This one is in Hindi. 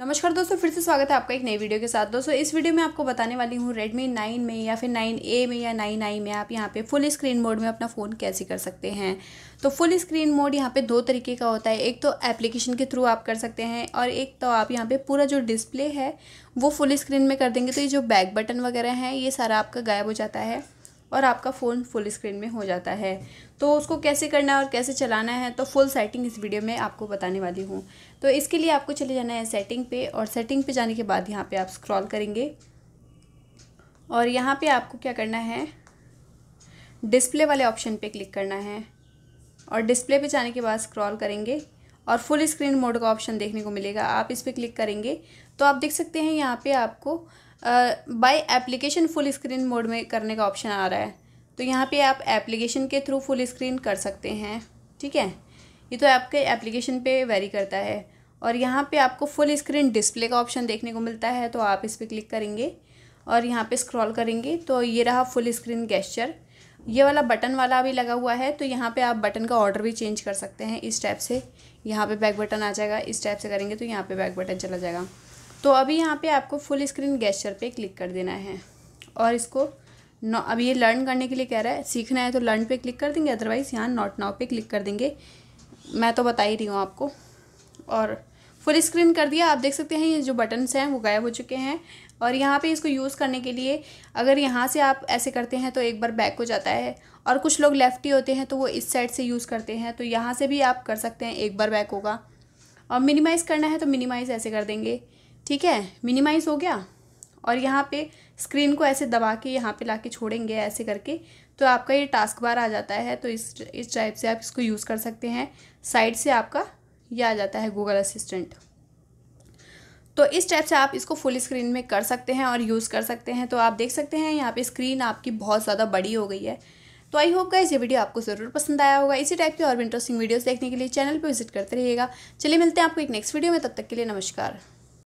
नमस्कार दोस्तों फिर से स्वागत है आपका एक नई वीडियो के साथ दोस्तों इस वीडियो में आपको बताने वाली हूँ Redmi 9 में या फिर 9A में या 9i में आप यहाँ पे फुल स्क्रीन मोड में अपना फ़ोन कैसे कर सकते हैं तो फुल स्क्रीन मोड यहाँ पे दो तरीके का होता है एक तो एप्लीकेशन के थ्रू आप कर सकते हैं और एक तो आप यहाँ पर पूरा जो डिस्प्ले है वो फुल स्क्रीन में कर देंगे तो ये जो बैक बटन वगैरह हैं ये सारा आपका गायब हो जाता है और आपका फ़ोन फुल स्क्रीन में हो जाता है तो उसको कैसे करना है और कैसे चलाना है तो फुल सेटिंग इस वीडियो में आपको बताने वाली हूँ तो इसके लिए आपको चले जाना है सेटिंग पे और सेटिंग पे जाने के बाद यहाँ पे आप स्क्रॉल करेंगे और यहाँ पे आपको क्या करना है डिस्प्ले वाले ऑप्शन पर क्लिक करना है और डिस्प्ले पर जाने के बाद स्क्रॉल करेंगे और फुल स्क्रीन मोड का ऑप्शन देखने को मिलेगा आप इस पर क्लिक करेंगे तो आप देख सकते हैं यहाँ पर आपको by application full screen mode में करने का ऑप्शन आ रहा है तो यहाँ पे आप एप्लीकेशन के थ्रू फुल स्क्रीन कर सकते हैं ठीक है ये तो आपके एप्लीकेशन पे वेरी करता है और यहाँ पे आपको फुल स्क्रीन डिस्प्ले का ऑप्शन देखने को मिलता है तो आप इस पर क्लिक करेंगे और यहाँ पे स्क्रॉल करेंगे तो ये रहा फुल स्क्रीन गेस्चर ये वाला बटन वाला अभी लगा हुआ है तो यहाँ पे आप बटन का ऑर्डर भी चेंज कर सकते हैं इस टाइप से यहाँ पे बैक बटन आ जाएगा इस टाइप से करेंगे तो यहाँ पे बैक बटन चला जाएगा तो अभी यहाँ पे आपको फुल स्क्रीन गेस्चर पे क्लिक कर देना है और इसको नौ अब ये लर्न करने के लिए कह रहा है सीखना है तो लर्न पे क्लिक कर देंगे अदरवाइज़ यहाँ नॉट नाउ पे क्लिक कर देंगे मैं तो बता ही रही हूँ आपको और फुल स्क्रीन कर दिया आप देख सकते हैं ये जो बटन्स हैं वो गायब हो चुके हैं और यहाँ पे इसको यूज़ करने के लिए अगर यहाँ से आप ऐसे करते हैं तो एक बार बैक हो जाता है और कुछ लोग लेफ्टी होते हैं तो वो इस साइड से यूज़ करते हैं तो यहाँ से भी आप कर सकते हैं एक बार बैक होगा और मिनिमाइज़ करना है तो मिनिमाइज़ ऐसे कर देंगे ठीक है मिनिमाइज हो गया और यहाँ पे स्क्रीन को ऐसे दबा के यहाँ पे ला के छोड़ेंगे ऐसे करके तो आपका ये टास्क बार आ जाता है तो इस इस टाइप से आप इसको यूज़ कर सकते हैं साइड से आपका ये आ जाता है गूगल असिस्टेंट तो इस टाइप से आप इसको फुल स्क्रीन में कर सकते हैं और यूज़ कर सकते हैं तो आप देख सकते हैं यहाँ पर स्क्रीन आपकी बहुत ज़्यादा बड़ी हो गई है तो आई होप गाइज ये वीडियो आपको ज़रूर पसंद आया होगा इसी टाइप के और भी इंटरेस्टिंग वीडियोस देखने के लिए चैनल पर विजिट करते रहिएगा चलिए मिलते हैं आपको एक नेक्स्ट वीडियो में तब तक के लिए नमस्कार